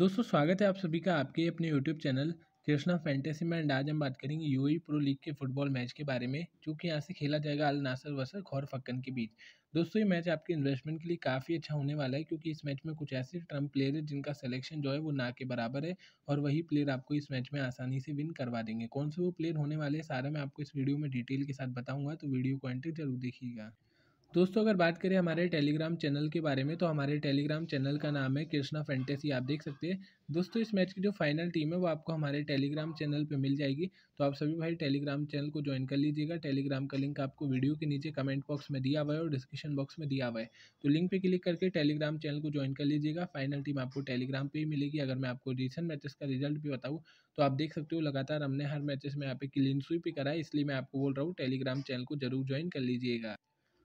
दोस्तों स्वागत है आप सभी का आपके अपने यूट्यूब चैनल कृष्णा फैंटेसी में एंड आज हम बात करेंगे ई प्रो लीग के फुटबॉल मैच के बारे में जो कि यहाँ से खेला जाएगा अल नासर वसर खौर फक्कन के बीच दोस्तों ये मैच आपके इन्वेस्टमेंट के लिए काफ़ी अच्छा होने वाला है क्योंकि इस मैच में कुछ ऐसे ट्रम्प प्लेयर हैं जिनका सिलेक्शन जो है वो ना के बराबर है और वही प्लेयर आपको इस मैच में आसानी से विन करवा देंगे कौन से वो प्लेयर होने वाले हैं सारा मैं आपको इस वीडियो में डिटेल के साथ बताऊँगा तो वीडियो को एंट्री जरूर देखिएगा दोस्तों अगर बात करें हमारे टेलीग्राम चैनल के बारे में तो हमारे टेलीग्राम चैनल का नाम है कृष्णा फेंटेसी आप देख सकते हैं दोस्तों इस मैच की जो फाइनल टीम है वो आपको हमारे टेलीग्राम चैनल पे मिल जाएगी तो आप सभी भाई टेलीग्राम चैनल को ज्वाइन कर लीजिएगा टेलीग्राम का लिंक आपको वीडियो के नीचे कमेंट बॉक्स में दिया हुआ है और डिस्क्रिप्शन बॉक्स में दिया हुआ है तो लिंक पे क्लिक करके टेलीग्राम चैनल को ज्वाइन कर लीजिएगा फाइनल टीम आपको टेलीग्राम पर ही मिलेगी अगर मैं आपको रिसेंट मैचेस का रिजल्ट भी बताऊँ तो आप देख सकते हो लगातार हमने हर मैचेस में यहाँ पे क्लीन स्वीप ही करा है इसलिए मैं आपको बोल रहा हूँ टेलीग्राम चैनल को जरूर ज्वाइन कर लीजिएगा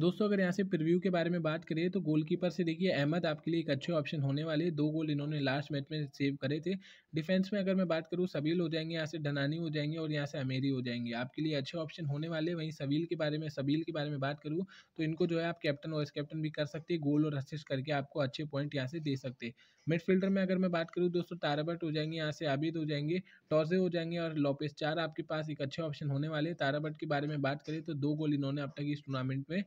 दोस्तों अगर यहाँ से प्रिव्यू के बारे में बात करें तो गोलकीपर से देखिए अहमद आपके लिए एक अच्छे ऑप्शन होने वाले दो गोल इन्होंने लास्ट मैच में सेव करे थे डिफेंस में अगर मैं बात करूँ सबील हो जाएंगे यहाँ से डनानी हो जाएंगे और यहाँ से अमेरी हो जाएंगे आपके लिए अच्छे ऑप्शन होने वाले वहीं सबील के बारे में सबील के बारे में बात करूँ तो इनको जो है आप कैप्टन वाइस कैप्टन भी कर सकते हैं गोल और असिस्ट करके आपको अच्छे पॉइंट यहाँ से दे सकते मिड मिडफील्डर में अगर मैं बात करूँ दोस्तों ताराबट हो जाएंगे यहाँ से आबिद हो जाएंगे टॉर्जे हो जाएंगे और लॉपेस चार आपके पास एक अच्छे ऑप्शन होने वाले ताराबट के बारे में बात करें तो दो गोल इन्होंने अब तक इस टूर्नामेंट में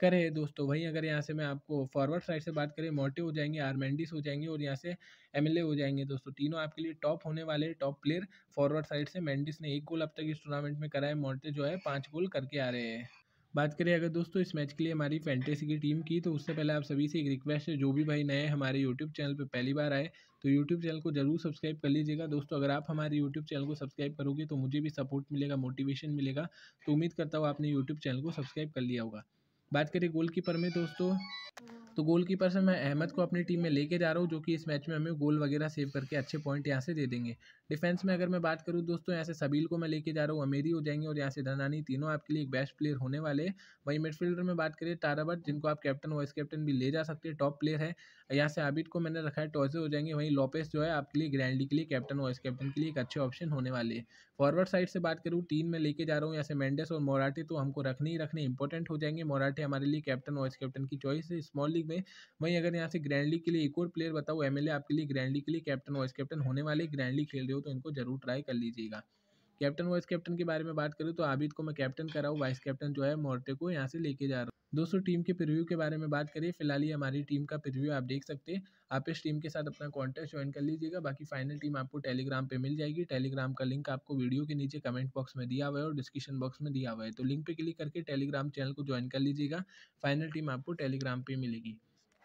करें दोस्तों वहीं अगर यहाँ से मैं आपको फॉरवर्ड साइड से बात करें मोटे हो जाएंगे आर्मेंडिस हो जाएंगे और यहाँ से एमएलए हो जाएंगे दोस्तों तीनों आपके लिए टॉप होने वाले टॉप प्लेयर फॉरवर्ड साइड से मेंडिस ने एक गोल अब तक इस टूर्नामेंट में करा है मोटे जो है पाँच गोल करके आ रहे हैं बात करें अगर दोस्तों इस मैच के लिए हमारी फैंटेसी की टीम की तो उससे पहले आप सभी से एक रिक्वेस्ट है जो भी भाई नए हमारे यूट्यूब चैनल पर पहली बार आए तो यूट्यूब चैनल को जरूर सब्सक्राइब कर लीजिएगा दोस्तों अगर आप हमारे यूट्यूब चैनल को सब्सक्राइब करोगे तो मुझे भी सपोर्ट मिलेगा मोटिवेशन मिलेगा तो उम्मीद करता हूँ आपने यूट्यूब चैनल को सब्सक्राइब कर लिया होगा बात करें गोलकीपर में दोस्तों तो गोलकीपर से मैं अहमद को अपनी टीम में लेके जा रहा हूँ जो कि इस मैच में हमें गोल वगैरह सेव करके अच्छे पॉइंट यहाँ से दे देंगे डिफेंस में अगर मैं बात करूँ दोस्तों यहाँ से सबील को मैं लेके जा रहा हूँ अमेरी हो जाएंगे और यहाँ से धनानी तीनों आपके लिए एक बेस्ट प्लेयर होने वाले वहीं मिडफील्डर में बात करिए ताराबट जिनको आप कैप्टन वाइस कैप्टन भी ले जा सकते हैं टॉप प्लेयर है यहाँ से आबिद को मैंने रखा है टॉसे हो जाएंगे वहीं लोपेस जो है आपके लिए ग्रैंडी के लिए कैप्टन वाइस कैप्टन के लिए एक अच्छे ऑप्शन होने वाले हैं फॉरवर्ड साइड से बात करूँ टीम में लेके जा रहा हूँ यहाँ से मैंडस और मोराठे तो हमको रखने ही रखने इंपॉर्टेंट हो जाएंगे मोराटे हमारे लिए कैप्टन वाइस कैप्टन की चॉइस है स्मॉल लीग में वहीं अगर यहाँ से ग्रैंड लीग के लिए एक और प्लेयर बताओ एम आपके लिए ग्रैंड लीग के लिए कैप्टन वाइस कैप्टन होने वाले ग्रैंड लीग खेल रहे हो तो इनको जरूर ट्राई कर लीजिएगा कैप्टन वाइस कैप्टन के बारे में बात करूँ तो आबिद को मैं कैप्टन कर रहा हूँ वाइस कैप्टन जो है मोर्टे को यहाँ से लेके जा रहा हूँ दोस्तों टीम के प्रिव्यू के बारे में बात करिए फिलहाल ही हमारी टीम का प्रिव्यू आप देख सकते हैं आप इस टीम के साथ अपना कॉन्टैक्ट ज्वाइन कर लीजिएगा बाकी फाइनल टीम आपको टेलीग्राम पे मिल जाएगी टेलीग्राम का लिंक आपको वीडियो के नीचे कमेंट बॉक्स में दिया हुआ है और डिस्क्रिप्शन बॉक्स में दिया हुआ है तो लिंक पर क्लिक करके टेलीग्राम चैनल को ज्वाइन कर लीजिएगा फाइनल टीम आपको टेलीग्राम पर मिलेगी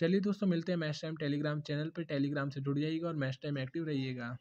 चलिए दोस्तों मिलते हैं मैच टाइम टेलीग्राम चैनल पर टेलीग्राम से जुड़ जाइएगा और मैच टाइम एक्टिव रहिएगा